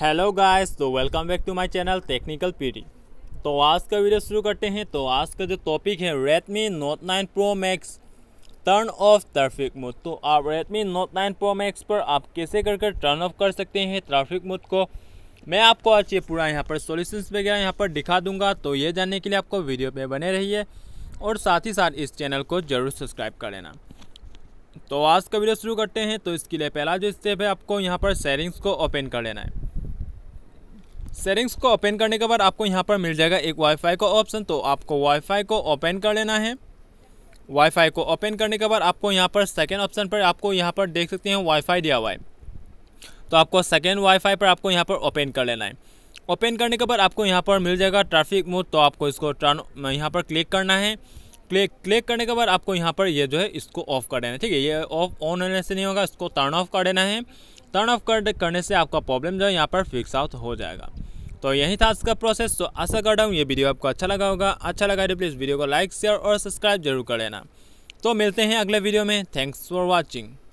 hello guys तो welcome back to my channel Technical PD तो आज का वीडियो शुरू करते हैं तो आज का जो टॉपिक है Redmi Note 9 Pro Max turn off traffic mode तो आप रेडमी नोट 9 प्रो मैक्स पर आप कैसे कर कर टर्न ऑफ कर सकते हैं ट्रैफिक मोड को मैं आपको आज ये पूरा यहाँ पर सोल्यूशंस वगैरह यहाँ पर दिखा दूंगा तो ये जानने के लिए आपको वीडियो पर बने रहिए और साथ ही साथ इस चैनल को ज़रूर सब्सक्राइब कर लेना तो आज का वीडियो शुरू करते हैं तो इसके लिए पहला जो स्टेप है आपको यहाँ पर सेटिंग्स को ओपन कर लेना है सेटिंग्स को ओपन करने के बाद आपको यहाँ पर मिल जाएगा एक वाईफाई का ऑप्शन तो आपको वाईफाई को ओपन कर लेना है वाईफाई को ओपन करने के बाद आपको यहाँ पर सेकेंड ऑप्शन पर आपको यहाँ पर देख सकते हैं वाईफाई दिया हुआ है तो आपको सेकेंड वाईफाई पर आपको यहाँ पर ओपन कर लेना है ओपन करने के बाद आपको यहाँ पर मिल जाएगा ट्रैफिक मोड तो आपको इसको टर्न यहाँ पर क्लिक करना है क्लिक क्लिक करने के बाद आपको यहाँ पर ये जो है इसको ऑफ़ कर देना है ठीक है ये ऑफ ऑन होने से नहीं होगा इसको टर्न ऑफ कर देना है टर्न ऑफ कर करने से आपका प्रॉब्लम जो है यहाँ पर फिक्स आउट हो जाएगा तो यही था आज का प्रोसेस तो आशा कर रहा हूँ ये वीडियो आपको अच्छा लगा होगा अच्छा लगा तो प्लीज़ वीडियो को लाइक शेयर और सब्सक्राइब जरूर कर लेना तो मिलते हैं अगले वीडियो में थैंक्स फॉर वॉचिंग